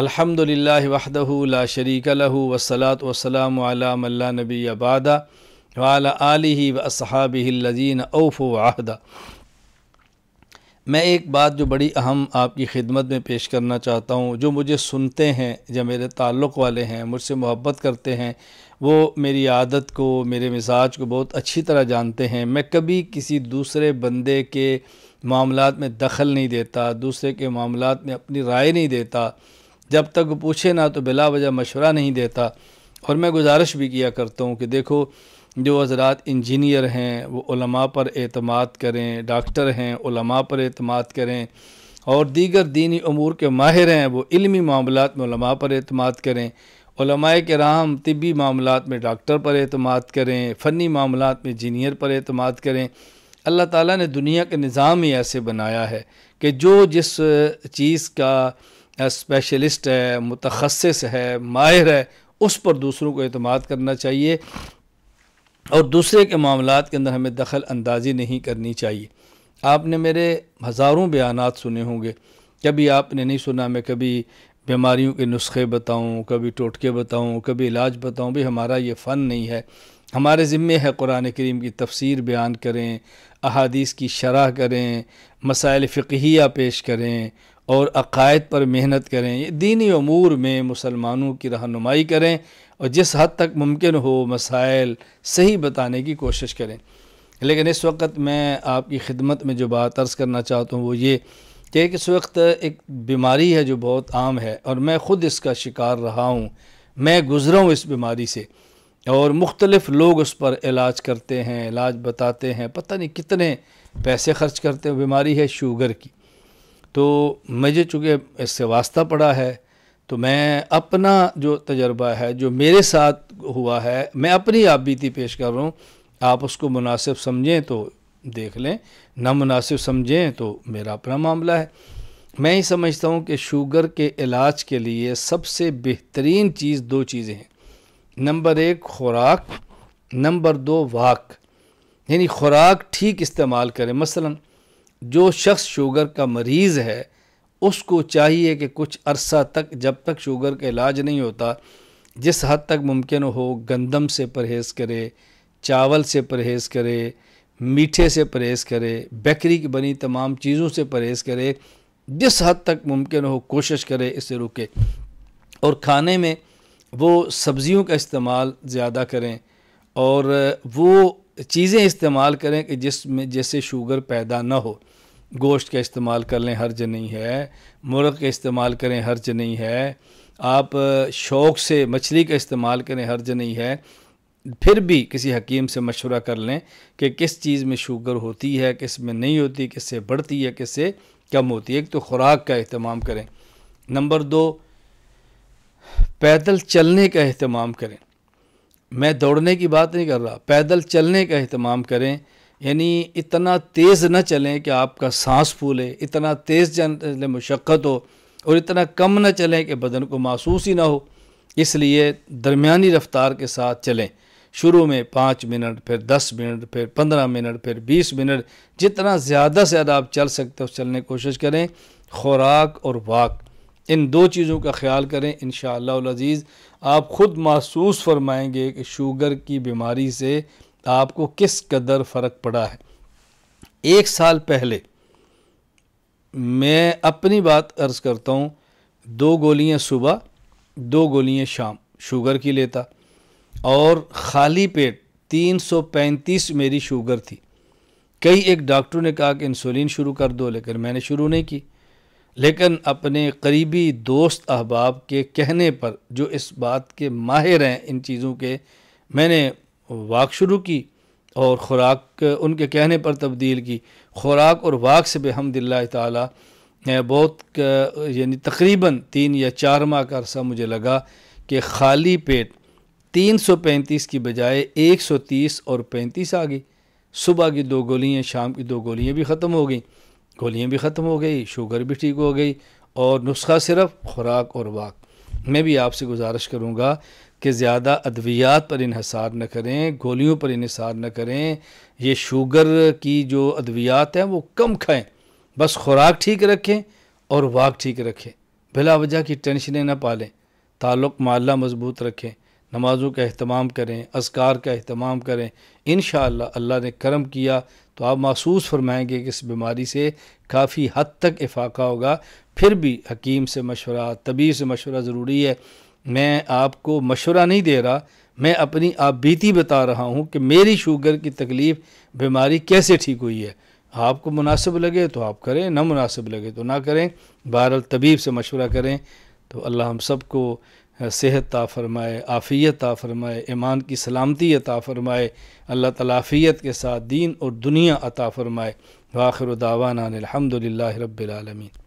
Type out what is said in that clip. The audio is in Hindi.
لا شريك له والصلاة والسلام वसलात من لا नबी अबादा وعلى آله وأصحابه الذين أوفوا वाहदा मैं एक बात जो बड़ी अहम आपकी खिदमत में पेश करना चाहता हूँ जो मुझे सुनते हैं या मेरे ताल्लुक़ वाले हैं मुझसे मोहब्बत करते हैं वो मेरी आदत को मेरे मिजाज को बहुत अच्छी तरह जानते हैं मैं कभी किसी दूसरे बंदे के मामलों में दखल नहीं देता दूसरे के मामलों में अपनी राय नहीं देता जब तक पूछे ना तो बिला वजह मशवरा नहीं देता और मैं गुजारिश भी किया करता हूँ कि देखो जो हजरात इंजीनियर हैं वो पर अतमाद करें डॉक्टर हैं पर अतमाद करें और दीगर दीनी अमूर के माहिर हैं वो इलमी मामलों में पर अतमाद करें के राम तबी मामलों में डॉक्टर पर अतमाद करें फ़नी मामलों में इंजीनियर पर अतमाद करें अल्लाह ताला ने दुनिया के निज़ाम ही ऐसे बनाया है कि जो जिस चीज़ का स्पेशलिस्ट है मुतखस है माहिर है उस पर दूसरों को अतमाद करना चाहिए और दूसरे के मामला के अंदर हमें दखल अंदाजी नहीं करनी चाहिए आपने मेरे हज़ारों बयान सुने होंगे कभी आपने नहीं सुना मैं कभी बीमारियों के नुस्खे बताऊं कभी टोटके बताऊं कभी इलाज बताऊं भी हमारा ये फ़न नहीं है हमारे ज़िम्मे है कुरान करीम की तफसीर बयान करें अहादीस की शरह करें मसाइल फ़िकिया पेश करें और अकायद पर मेहनत करें ये दीनी अमूर में मुसलमानों की रहनुमाई करें और जिस हद तक मुमकिन हो मसाइल सही बताने की कोशिश करें लेकिन इस वक्त मैं आपकी खिदमत में जो बात अर्ज़ करना चाहता हूँ वो ये कि इस वक्त एक बीमारी है जो बहुत आम है और मैं ख़ुद इसका शिकार रहा हूँ मैं गुज़रा हूँ इस बीमारी से और मुख्तलिफ़ लोग उस पर इलाज करते हैं इलाज बताते हैं पता नहीं कितने पैसे खर्च करते हैं बीमारी है शुगर की तो मुझे चूँकि इससे वास्ता पड़ा है तो मैं अपना जो तजर्बा है जो मेरे साथ हुआ है मैं अपनी आप बीती पेश कर रहा हूँ आप उसको मुनासिब समझें तो देख लें ना मुनासिब समझें तो मेरा अपना मामला है मैं ही समझता हूँ कि शुगर के इलाज के लिए सबसे बेहतरीन चीज़ दो चीज़ें हैं नंबर एक खुराक नंबर दो वाक यानी खुराक ठीक इस्तेमाल करें मसलन जो शख्स शुगर का मरीज़ है उसको चाहिए कि कुछ अरसा तक जब तक शुगर का इलाज नहीं होता जिस हद तक मुमकिन हो गंदम से परहेज़ करे चावल से परहेज़ करे मीठे से परहेज़ करे बेकरी की बनी तमाम चीज़ों से परहेज़ करे जिस हद तक मुमकिन हो कोशिश करे इसे रुके और खाने में वो सब्ज़ियों का इस्तेमाल ज़्यादा करें और वो चीज़ें इस्तेमाल करें कि जिस में जैसे शुगर पैदा ना हो गोश्त का इस्तेमाल कर लें हर्ज नहीं है मुर्ग का इस्तेमाल करें हर्ज नहीं है आप शौक़ से मछली का इस्तेमाल करें हर्ज नहीं है फिर भी किसी हकीम से मशवरा कर लें कि किस चीज़ में शुगर होती है किस में नहीं होती किससे बढ़ती है किससे कम होती है एक तो ख़ुराक का अहतमाम करें नंबर दो पैदल चलने का अहतमाम करें मैं दौड़ने की बात नहीं कर रहा पैदल चलने का अहतमाम करें यानी इतना तेज़ न चलें कि आपका सांस फूले इतना तेज़ चलने मशक्क़त हो और इतना कम न चलें कि बदन को महसूस ही ना हो इसलिए दरमियानी रफ्तार के साथ चलें शुरू में पाँच मिनट फिर दस मिनट फिर पंद्रह मिनट फिर बीस मिनट जितना ज़्यादा से ज़्यादा आप चल सकते हो चलने की कोशिश करें खुराक और वाक इन दो चीज़ों का ख्याल करें इन शज़ीज़ आप ख़ुद महसूस फरमाएंगे कि शुगर की बीमारी से आपको किस कदर फ़र्क पड़ा है एक साल पहले मैं अपनी बात अर्ज़ करता हूँ दो गोलियाँ सुबह दो गोलियाँ शाम शुगर की लेता और खाली पेट 335 मेरी शुगर थी कई एक डॉक्टर ने कहा कि इंसुलिन शुरू कर दो लेकिन मैंने शुरू नहीं की लेकिन अपने करीबी दोस्त अहबाब के कहने पर जो इस बात के माहिर हैं इन चीज़ों के मैंने वाक शुरू की और ख़ुराक उनके कहने पर तब्दील की खुराक और वाक से बेहमदिल्ला ताला बहुत यानी तकरीबन तीन या चार माह का अरसा मुझे लगा कि खाली पेट तीन सौ पैंतीस की बजाय एक सौ तीस और पैंतीस आ गई सुबह की दो गोलियाँ शाम की दो गोलियाँ भी ख़त्म हो गई गोलियाँ भी ख़त्म हो गई शुगर भी ठीक हो गई और नुस्खा सिर्फ खुराक और वाक मैं भी आपसे गुजारिश करूँगा कि ज़्यादा अद्वियात पर इसार न करें गोलियों पर इसार न करें ये शुगर की जो अद्वियात हैं वो कम खाएँ बस खुराक ठीक रखें और वाक ठीक रखें बिला वजह की टेंशनें ना पालें ताल्लुक माला मजबूत रखें नमाज़ों का अहतमाम करें असकार का अहतमाम करें इन अल्लाह ने करम किया तो आप महसूस फरमाएंगे कि इस बीमारी से काफ़ी हद तक इफाका होगा फिर भी हकीम से मशवरा तबीब से मशवरा ज़रूरी है मैं आपको मशवरा नहीं दे रहा मैं अपनी आप बीती बता रहा हूँ कि मेरी शुगर की तकलीफ़ बीमारी कैसे ठीक हुई है आपको मुनासिब लगे तो आप करें ना मुनासिब लगे तो ना करें बहरहाल तबीब से मशवरा करें तो अल्लाह हम सबको सेहत ता फ़रमाए आफ़ियत ता फ़रमाए ईमान की सलामती अता फ़रमाए अल्लाह तलाफ़ियत के साथ दीन और दुनिया अता फ़रमाए वाखिर दावाना अलहमदिल्ला रबालमीन